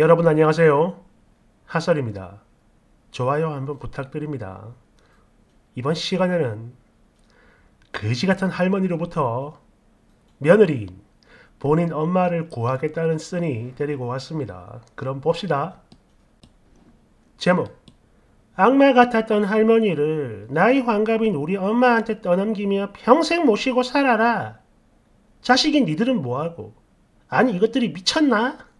여러분 안녕하세요. 하설입니다. 좋아요 한번 부탁드립니다. 이번 시간에는 거지같은 할머니로부터 며느리인 본인 엄마를 구하겠다는 쓰니 데리고 왔습니다. 그럼 봅시다. 제목 악마 같았던 할머니를 나이 환갑인 우리 엄마한테 떠넘기며 평생 모시고 살아라. 자식인 니들은 뭐하고? 아니 이것들이 미쳤나?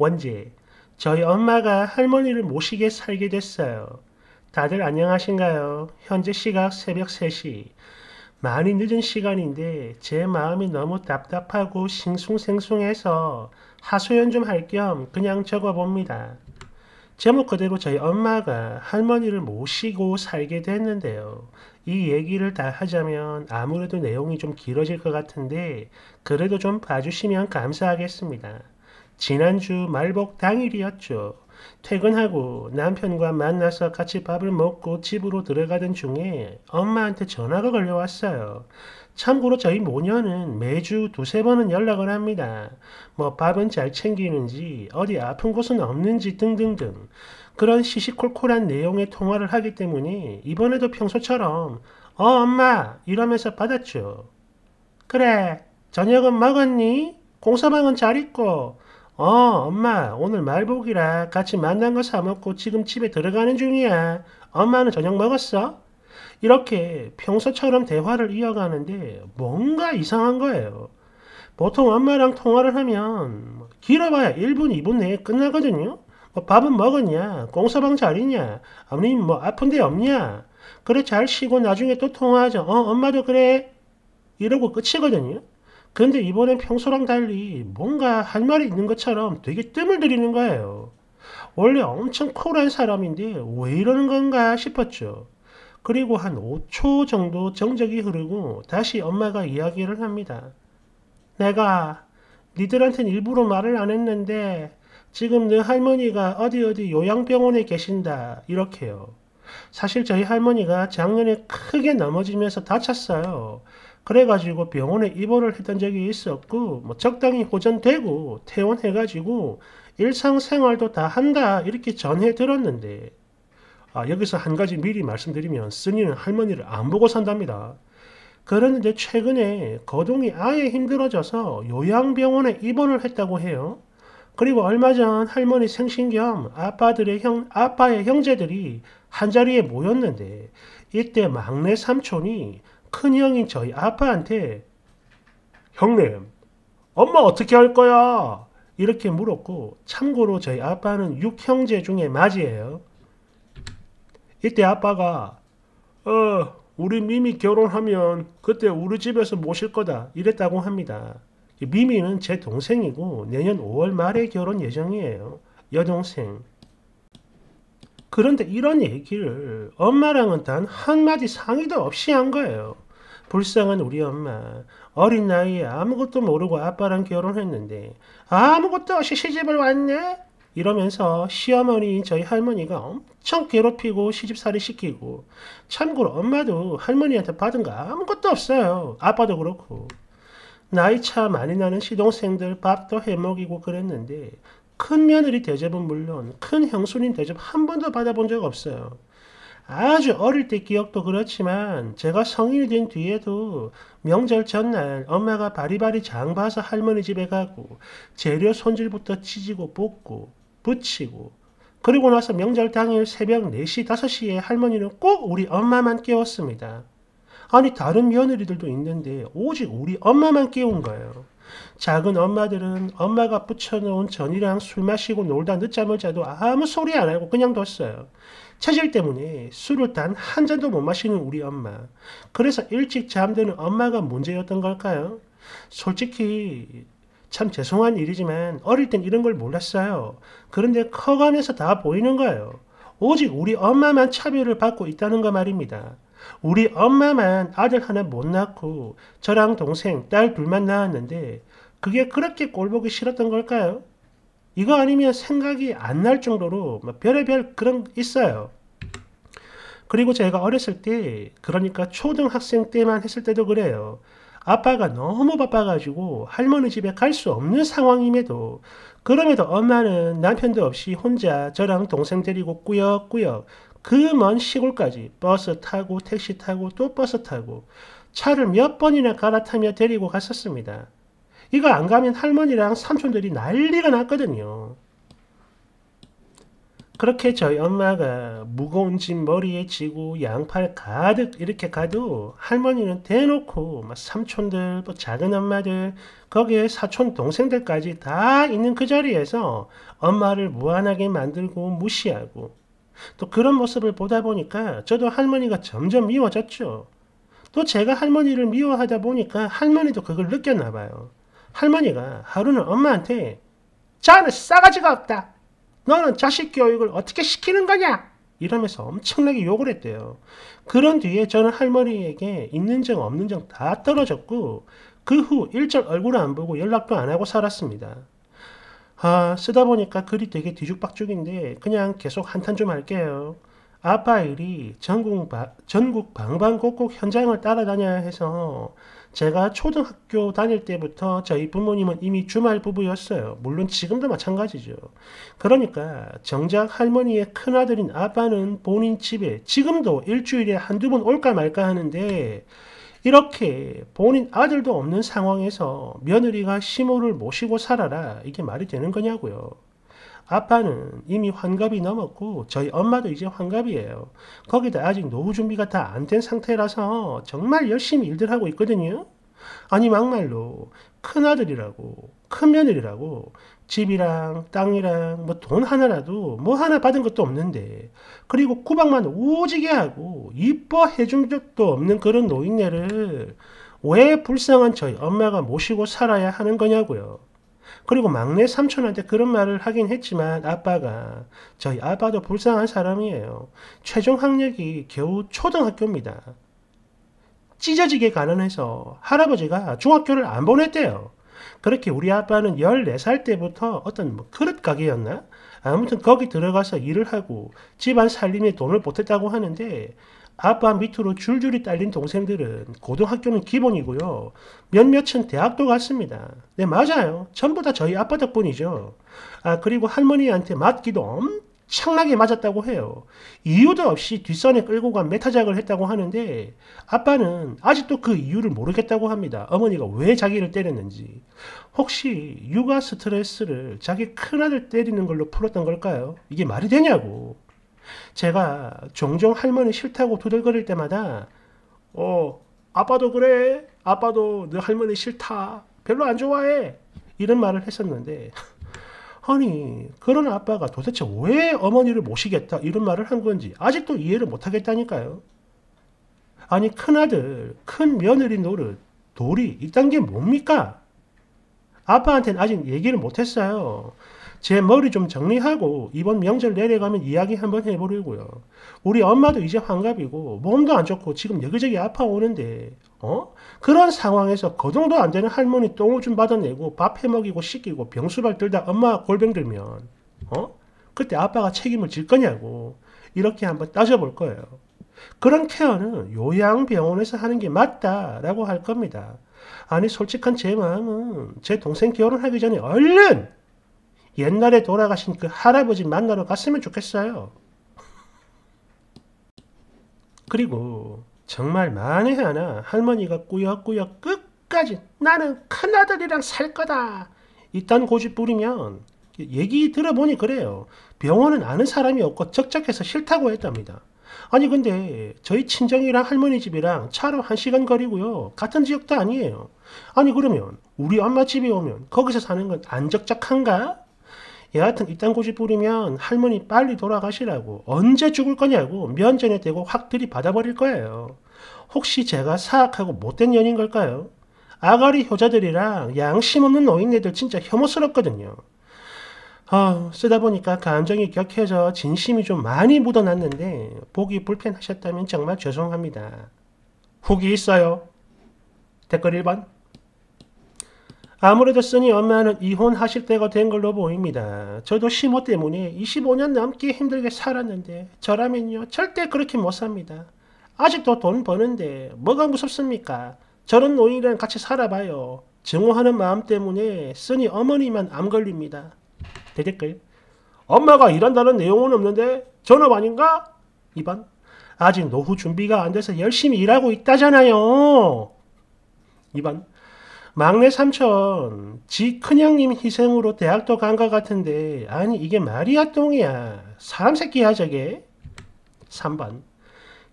원지. 저희 엄마가 할머니를 모시게 살게 됐어요. 다들 안녕하신가요? 현재 시각 새벽 3시. 많이 늦은 시간인데 제 마음이 너무 답답하고 싱숭생숭해서 하소연 좀 할 겸 그냥 적어봅니다. 제목 그대로 저희 엄마가 할머니를 모시고 살게 됐는데요. 이 얘기를 다 하자면 아무래도 내용이 좀 길어질 것 같은데 그래도 좀 봐주시면 감사하겠습니다. 지난주 말복 당일이었죠. 퇴근하고 남편과 만나서 같이 밥을 먹고 집으로 들어가던 중에 엄마한테 전화가 걸려왔어요. 참고로 저희 모녀는 매주 두세 번은 연락을 합니다. 뭐 밥은 잘 챙기는지, 어디 아픈 곳은 없는지 등등등. 그런 시시콜콜한 내용의 통화를 하기 때문에 이번에도 평소처럼 어 엄마 이러면서 받았죠. 그래 저녁은 먹었니? 공사방은 잘 있고 어 엄마 오늘 말복이라 같이 만난 거 사 먹고 지금 집에 들어가는 중이야. 엄마는 저녁 먹었어? 이렇게 평소처럼 대화를 이어가는데 뭔가 이상한 거예요. 보통 엄마랑 통화를 하면 뭐 길어봐야 1분, 2분 내에 끝나거든요. 뭐 밥은 먹었냐? 공사방 잘있냐 아니 뭐 아픈데 없냐? 그래 잘 쉬고 나중에 또 통화하자. 어 엄마도 그래. 이러고 끝이거든요. 근데 이번엔 평소랑 달리 뭔가 할 말이 있는 것처럼 되게 뜸을 들이는 거예요. 원래 엄청 콜한 사람인데 왜 이러는 건가 싶었죠. 그리고 한 5초 정도 정적이 흐르고 다시 엄마가 이야기를 합니다. 내가 니들한텐 일부러 말을 안 했는데 지금 너 할머니가 어디 어디 요양병원에 계신다 이렇게요. 사실 저희 할머니가 작년에 크게 넘어지면서 다쳤어요. 그래가지고 병원에 입원을 했던 적이 있었고 뭐 적당히 호전되고 퇴원해가지고 일상생활도 다 한다 이렇게 전해 들었는데 아, 여기서 한 가지 미리 말씀드리면 쓰님은 할머니를 안 보고 산답니다. 그런데 최근에 거동이 아예 힘들어져서 요양병원에 입원을 했다고 해요. 그리고 얼마 전 할머니 생신 겸 아빠들의 형, 아빠의 형제들이 한자리에 모였는데 이때 막내 삼촌이 큰 형인 저희 아빠한테 형님 엄마 어떻게 할 거야? 이렇게 물었고 참고로 저희 아빠는 6형제 중에 맞이에요. 이때 아빠가 어 우리 미미 결혼하면 그때 우리 집에서 모실 거다 이랬다고 합니다. 미미는 제 동생이고 내년 5월 말에 결혼 예정이에요. 여동생. 그런데 이런 얘기를 엄마랑은 단 한마디 상의도 없이 한 거예요. 불쌍한 우리 엄마. 어린 나이에 아무것도 모르고 아빠랑 결혼했는데 아무것도 없이 시집을 왔네? 이러면서 시어머니인 저희 할머니가 엄청 괴롭히고 시집살이 시키고 참고로 엄마도 할머니한테 받은 거 아무것도 없어요. 아빠도 그렇고. 나이 차 많이 나는 시동생들 밥도 해먹이고 그랬는데 큰 며느리 대접은 물론 큰 형수님 대접 한 번도 받아본 적 없어요. 아주 어릴 때 기억도 그렇지만 제가 성인이 된 뒤에도 명절 전날 엄마가 바리바리 장 봐서 할머니 집에 가고 재료 손질부터 치지고 볶고 붙이고 그리고 나서 명절 당일 새벽 4시, 5시에 할머니는 꼭 우리 엄마만 깨웠습니다. 아니 다른 며느리들도 있는데 오직 우리 엄마만 깨운 거예요. 작은 엄마들은 엄마가 붙여놓은 전이랑 술 마시고 놀다 늦잠을 자도 아무 소리 안 하고 그냥 뒀어요. 체질 때문에 술을 단 한 잔도 못 마시는 우리 엄마. 그래서 일찍 잠드는 엄마가 문제였던 걸까요? 솔직히 참 죄송한 일이지만 어릴 땐 이런 걸 몰랐어요. 그런데 커가면서 다 보이는 거예요. 오직 우리 엄마만 차별을 받고 있다는 거 말입니다. 우리 엄마만 아들 하나 못 낳고 저랑 동생, 딸 둘만 낳았는데 그게 그렇게 꼴보기 싫었던 걸까요? 이거 아니면 생각이 안 날 정도로 별의별 그런 있어요. 그리고 제가 어렸을 때 그러니까 초등학생 때만 했을 때도 그래요. 아빠가 너무 바빠가지고 할머니 집에 갈 수 없는 상황임에도 그럼에도 엄마는 남편도 없이 혼자 저랑 동생 데리고 꾸역꾸역 그 먼 시골까지 버스 타고 택시 타고 또 버스 타고 차를 몇 번이나 갈아타며 데리고 갔었습니다. 이거 안 가면 할머니랑 삼촌들이 난리가 났거든요. 그렇게 저희 엄마가 무거운 짐 머리에 지고 양팔 가득 이렇게 가도 할머니는 대놓고 막 삼촌들 또 뭐 작은 엄마들 거기에 사촌 동생들까지 다 있는 그 자리에서 엄마를 무한하게 만들고 무시하고 또 그런 모습을 보다 보니까 저도 할머니가 점점 미워졌죠. 또 제가 할머니를 미워하다 보니까 할머니도 그걸 느꼈나 봐요. 할머니가 하루는 엄마한테 자는 싸가지가 없다. 너는 자식 교육을 어떻게 시키는 거냐? 이러면서 엄청나게 욕을 했대요. 그런 뒤에 저는 할머니에게 있는 정 없는 정 다 떨어졌고 그 후 일절 얼굴 안 보고 연락도 안 하고 살았습니다. 아 쓰다 보니까 글이 되게 뒤죽박죽인데 그냥 계속 한탄 좀 할게요. 아빠 일이 전국, 바, 전국 방방곡곡 현장을 따라다녀야 해서 제가 초등학교 다닐 때부터 저희 부모님은 이미 주말 부부였어요. 물론 지금도 마찬가지죠. 그러니까 정작 할머니의 큰아들인 아빠는 본인 집에 지금도 일주일에 한두 번 올까 말까 하는데 이렇게 본인 아들도 없는 상황에서 며느리가 시모를 모시고 살아라 이게 말이 되는 거냐고요. 아빠는 이미 환갑이 넘었고 저희 엄마도 이제 환갑이에요. 거기다 아직 노후 준비가 다 안 된 상태라서 정말 열심히 일들 하고 있거든요. 아니 막말로 큰아들이라고 큰며느리라고 집이랑 땅이랑 뭐 돈 하나라도 뭐 하나 받은 것도 없는데 그리고 구박만 오지게 하고 이뻐해 준 적도 없는 그런 노인네를 왜 불쌍한 저희 엄마가 모시고 살아야 하는 거냐고요. 그리고 막내 삼촌한테 그런 말을 하긴 했지만 아빠가 저희 아빠도 불쌍한 사람이에요. 최종 학력이 겨우 초등학교입니다. 찢어지게 가난해서 할아버지가 중학교를 안 보냈대요. 그렇게 우리 아빠는 14살 때부터 어떤 뭐 그릇 가게였나? 아무튼 거기 들어가서 일을 하고 집안 살림에 돈을 보탰다고 하는데 아빠 밑으로 줄줄이 딸린 동생들은 고등학교는 기본이고요. 몇몇은 대학도 갔습니다. 네, 맞아요. 전부 다 저희 아빠 덕분이죠. 아, 그리고 할머니한테 맞기도 엄청나게 맞았다고 해요. 이유도 없이 뒷선에 끌고 간 메타작을 했다고 하는데 아빠는 아직도 그 이유를 모르겠다고 합니다. 어머니가 왜 자기를 때렸는지. 혹시 육아 스트레스를 자기 큰아들 때리는 걸로 풀었던 걸까요? 이게 말이 되냐고. 제가 종종 할머니 싫다고 두들거릴 때마다 어 아빠도 그래 아빠도 너 할머니 싫다 별로 안 좋아해 이런 말을 했었는데 아니 그런 아빠가 도대체 왜 어머니를 모시겠다 이런 말을 한 건지 아직도 이해를 못하겠다니까요. 아니 큰아들 큰 며느리 노릇 도리 이딴 게 뭡니까? 아빠한테는 아직 얘기를 못했어요. 제 머리 좀 정리하고 이번 명절 내려가면 이야기 한번 해보려고요. 우리 엄마도 이제 환갑이고 몸도 안 좋고 지금 여기저기 아파오는데 어? 그런 상황에서 거동도 그 안 되는 할머니 똥을좀 받아내고 밥 해먹이고 씻기고 병수발 들다 엄마 골병 들면 어? 그때 아빠가 책임을 질 거냐고 이렇게 한번 따져볼 거예요. 그런 케어는 요양병원에서 하는 게 맞다라고 할 겁니다. 아니 솔직한 제 마음은 제 동생 결혼하기 전에 얼른 옛날에 돌아가신 그 할아버지 만나러 갔으면 좋겠어요. 그리고 정말 만에 하나 할머니가 꾸역꾸역 끝까지 나는 큰아들이랑 살 거다. 이딴 고집 부리면 얘기 들어보니 그래요. 병원은 아는 사람이 없고 적적해서 싫다고 했답니다. 아니 근데 저희 친정이랑 할머니 집이랑 차로 한 시간 거리고요. 같은 지역도 아니에요. 아니 그러면 우리 엄마 집에 오면 거기서 사는 건 안 적적한가? 예, 여하튼 이딴 고집 부리면 할머니 빨리 돌아가시라고 언제 죽을 거냐고 면전에 대고 확 들이받아버릴 거예요. 혹시 제가 사악하고 못된 년인 걸까요? 아가리 효자들이랑 양심 없는 노인네들 진짜 혐오스럽거든요. 어, 쓰다 보니까 감정이 격해져 진심이 좀 많이 묻어났는데 보기 불편하셨다면 정말 죄송합니다. 후기 있어요. 댓글 1번. 아무래도 쓰니 엄마는 이혼하실 때가 된 걸로 보입니다. 저도 심호 때문에 25년 넘게 힘들게 살았는데 저라면요 절대 그렇게 못 삽니다. 아직도 돈 버는데 뭐가 무섭습니까? 저런 노인이랑 같이 살아봐요. 증오하는 마음 때문에 쓰니 어머니만 암 걸립니다. 대댓글 엄마가 일한다는 내용은 없는데 전업 아닌가? 2번 아직 노후 준비가 안 돼서 열심히 일하고 있다잖아요. 2번 막내 삼촌, 지 큰형님 희생으로 대학도 간 것 같은데, 아니, 이게 말이야, 똥이야. 사람 새끼야, 저게. 3번.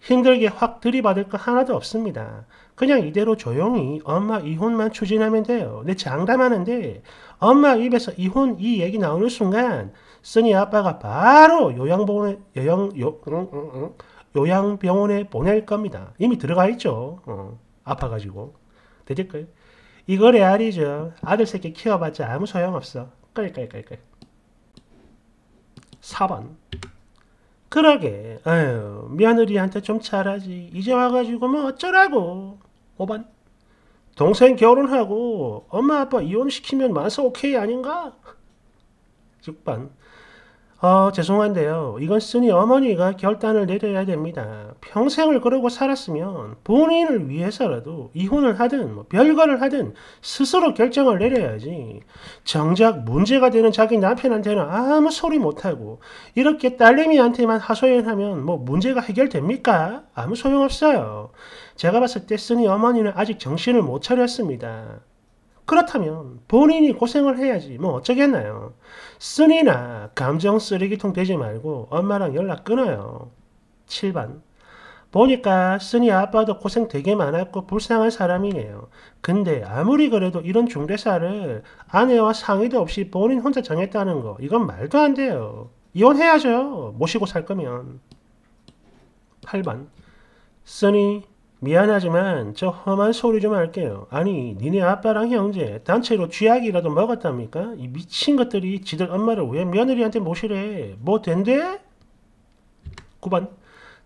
힘들게 확 들이받을 거 하나도 없습니다. 그냥 이대로 조용히 엄마 이혼만 추진하면 돼요. 내 장담하는데 엄마 입에서 이혼 이 얘기 나오는 순간 쓰니 아빠가 바로 요양병원에 요양 요 응, 응, 응, 요양병원에 보낼 겁니다. 이미 들어가 있죠. 어, 아파가지고 되실까요? 이거 레알이죠. 아들 새끼 키워봤자 아무 소용없어. 끌끌끌끌. 4번. 그러게. 아유, 며느리한테 좀 잘하지. 이제 와가지고 뭐 어쩌라고. 5번. 동생 결혼하고 엄마 아빠 이혼시키면 만사 오케이 아닌가? 6번. 어, 죄송한데요. 이건 쓰니 어머니가 결단을 내려야 됩니다. 평생을 그러고 살았으면 본인을 위해서라도 이혼을 하든 뭐 별거를 하든 스스로 결정을 내려야지. 정작 문제가 되는 자기 남편한테는 아무 소리 못하고 이렇게 딸내미한테만 하소연하면 뭐 문제가 해결됩니까? 아무 소용없어요. 제가 봤을 때 쓰니 어머니는 아직 정신을 못 차렸습니다. 그렇다면 본인이 고생을 해야지 뭐 어쩌겠나요? 쓴이나 감정 쓰레기통 되지 말고 엄마랑 연락 끊어요. 7번 보니까 쓴이 아빠도 고생 되게 많았고 불쌍한 사람이네요. 근데 아무리 그래도 이런 중대사를 아내와 상의도 없이 본인 혼자 정했다는 거 이건 말도 안 돼요. 이혼해야죠. 모시고 살 거면. 8번 쓰니 미안하지만 저 험한 소리 좀 할게요. 아니 니네 아빠랑 형제 단체로 쥐약이라도 먹었답니까? 이 미친 것들이 지들 엄마를 왜 며느리한테 모시래? 뭐 된대? 9번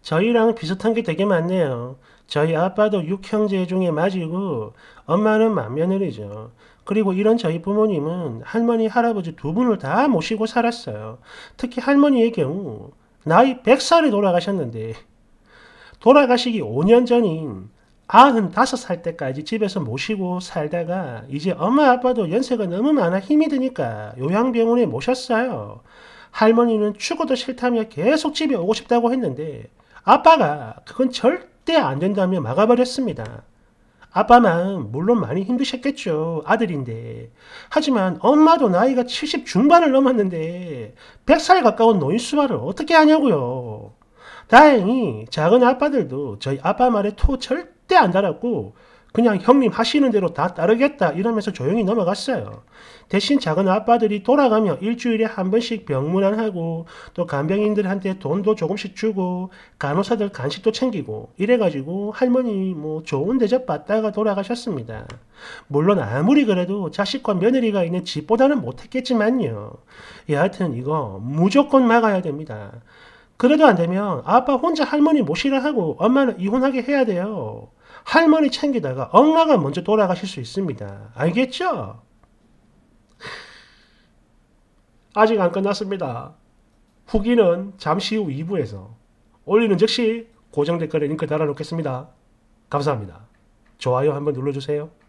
저희랑 비슷한 게 되게 많네요. 저희 아빠도 6형제 중에 맞이고 엄마는 맏며느리죠. 그리고 이런 저희 부모님은 할머니, 할아버지 두 분을 다 모시고 살았어요. 특히 할머니의 경우 나이 100살이 돌아가셨는데 돌아가시기 5년 전인 95살 때까지 집에서 모시고 살다가 이제 엄마 아빠도 연세가 너무 많아 힘이 드니까 요양병원에 모셨어요. 할머니는 죽어도 싫다며 계속 집에 오고 싶다고 했는데 아빠가 그건 절대 안 된다며 막아버렸습니다. 아빠 마음 물론 많이 힘드셨겠죠. 아들인데. 하지만 엄마도 나이가 70 중반을 넘었는데 100살 가까운 노인 수발을 어떻게 하냐고요. 다행히 작은 아빠들도 저희 아빠 말에 토 절대 안 달았고 그냥 형님 하시는 대로 다 따르겠다 이러면서 조용히 넘어갔어요. 대신 작은 아빠들이 돌아가며 일주일에 한 번씩 병문안하고 또 간병인들한테 돈도 조금씩 주고 간호사들 간식도 챙기고 이래가지고 할머니 뭐 좋은 대접 받다가 돌아가셨습니다. 물론 아무리 그래도 자식과 며느리가 있는 집보다는 못했겠지만요. 여하튼 이거 무조건 막아야 됩니다. 그래도 안 되면 아빠 혼자 할머니 모시라 하고 엄마는 이혼하게 해야 돼요. 할머니 챙기다가 엄마가 먼저 돌아가실 수 있습니다. 알겠죠? 아직 안 끝났습니다. 후기는 잠시 후 2부에서 올리는 즉시 고정 댓글에 링크 달아놓겠습니다. 감사합니다. 좋아요 한번 눌러주세요.